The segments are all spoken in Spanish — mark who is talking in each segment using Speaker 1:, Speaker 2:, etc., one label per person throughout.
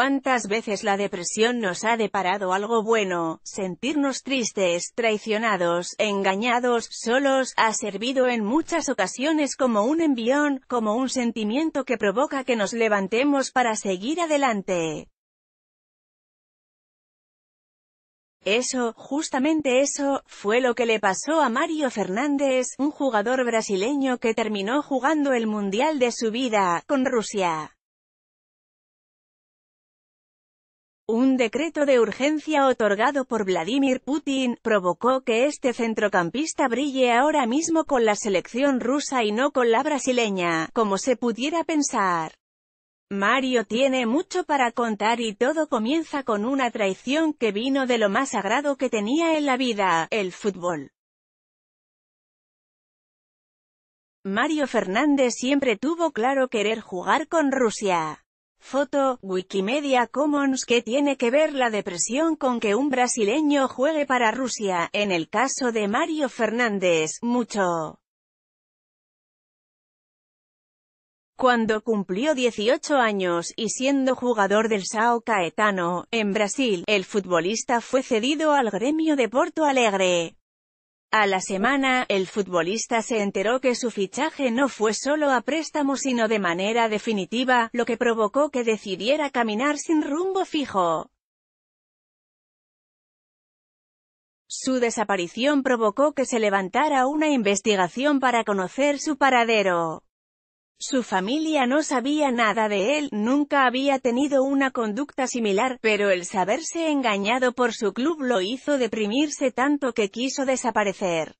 Speaker 1: ¿Cuántas veces la depresión nos ha deparado algo bueno? Sentirnos tristes, traicionados, engañados, solos, ha servido en muchas ocasiones como un envión, como un sentimiento que provoca que nos levantemos para seguir adelante. Eso, justamente eso, fue lo que le pasó a Mario Fernández, un jugador brasileño que terminó jugando el Mundial de su vida, con Rusia. Un decreto de urgencia otorgado por Vladimir Putin, provocó que este centrocampista brille ahora mismo con la selección rusa y no con la brasileña, como se pudiera pensar. Mario tiene mucho para contar y todo comienza con una traición que vino de lo más sagrado que tenía en la vida, el fútbol. Mario Fernández siempre tuvo claro querer jugar con Rusia. Foto, Wikimedia Commons que tiene que ver la depresión con que un brasileño juegue para Rusia, en el caso de Mario Fernández, mucho. Cuando cumplió 18 años y siendo jugador del Sao Caetano, en Brasil, el futbolista fue cedido al gremio de Porto Alegre. A la semana, el futbolista se enteró que su fichaje no fue solo a préstamo sino de manera definitiva, lo que provocó que decidiera caminar sin rumbo fijo. Su desaparición provocó que se levantara una investigación para conocer su paradero. Su familia no sabía nada de él, nunca había tenido una conducta similar, pero el saberse engañado por su club lo hizo deprimirse tanto que quiso desaparecer.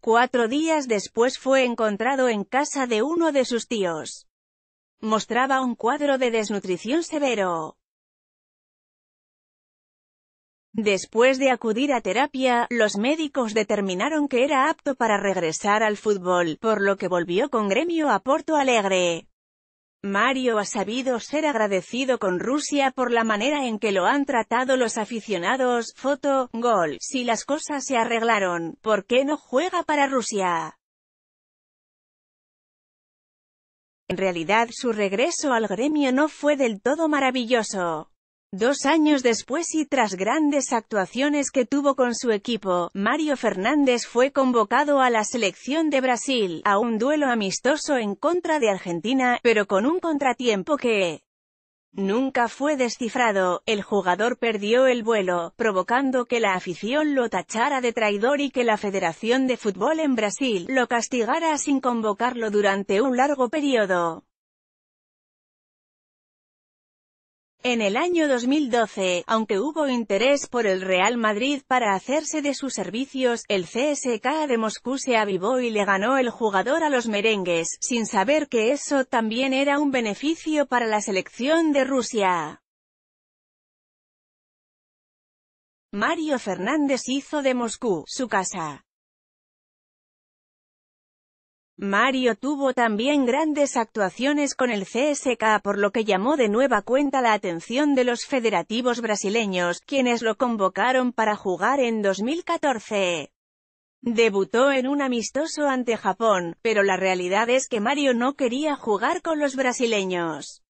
Speaker 1: Cuatro días después fue encontrado en casa de uno de sus tíos. Mostraba un cuadro de desnutrición severo. Después de acudir a terapia, los médicos determinaron que era apto para regresar al fútbol, por lo que volvió con gremio a Porto Alegre. Mario ha sabido ser agradecido con Rusia por la manera en que lo han tratado los aficionados, foto, gol, si las cosas se arreglaron, ¿por qué no juega para Rusia? En realidad su regreso al gremio no fue del todo maravilloso. Dos años después y tras grandes actuaciones que tuvo con su equipo, Mario Fernández fue convocado a la selección de Brasil, a un duelo amistoso en contra de Argentina, pero con un contratiempo que nunca fue descifrado, el jugador perdió el vuelo, provocando que la afición lo tachara de traidor y que la Federación de Fútbol en Brasil lo castigara sin convocarlo durante un largo periodo. En el año 2012, aunque hubo interés por el Real Madrid para hacerse de sus servicios, el CSK de Moscú se avivó y le ganó el jugador a los merengues, sin saber que eso también era un beneficio para la selección de Rusia. Mario Fernández hizo de Moscú, su casa. Mario tuvo también grandes actuaciones con el CSKA por lo que llamó de nueva cuenta la atención de los federativos brasileños, quienes lo convocaron para jugar en 2014. Debutó en un amistoso ante Japón, pero la realidad es que Mario no quería jugar con los brasileños.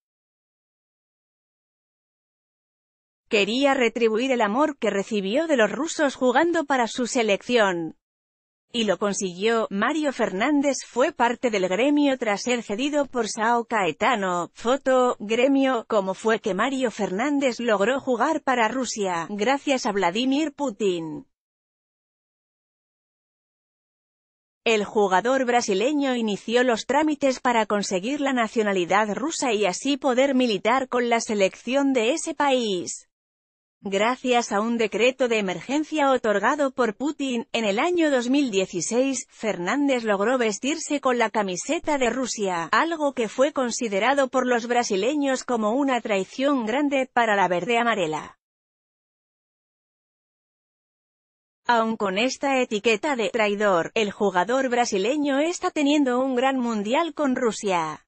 Speaker 1: Quería retribuir el amor que recibió de los rusos jugando para su selección. Y lo consiguió, Mario Fernández fue parte del gremio tras ser cedido por Sao Caetano, foto, gremio, como fue que Mario Fernández logró jugar para Rusia, gracias a Vladimir Putin. El jugador brasileño inició los trámites para conseguir la nacionalidad rusa y así poder militar con la selección de ese país. Gracias a un decreto de emergencia otorgado por Putin, en el año 2016, Fernández logró vestirse con la camiseta de Rusia, algo que fue considerado por los brasileños como una traición grande para la verde amarela. Aun con esta etiqueta de traidor, el jugador brasileño está teniendo un gran mundial con Rusia.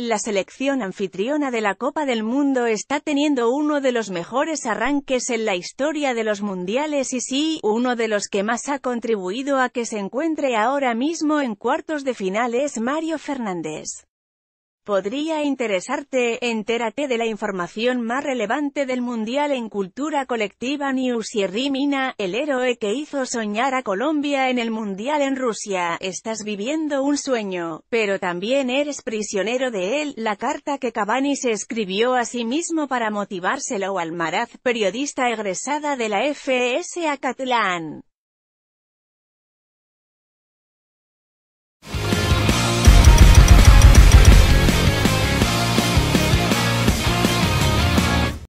Speaker 1: La selección anfitriona de la Copa del Mundo está teniendo uno de los mejores arranques en la historia de los mundiales y sí, uno de los que más ha contribuido a que se encuentre ahora mismo en cuartos de final es Mario Fernández podría interesarte, entérate de la información más relevante del mundial en cultura colectiva News y el héroe que hizo soñar a Colombia en el mundial en Rusia, estás viviendo un sueño, pero también eres prisionero de él, la carta que Cavani se escribió a sí mismo para motivárselo Almaraz, periodista egresada de la FS a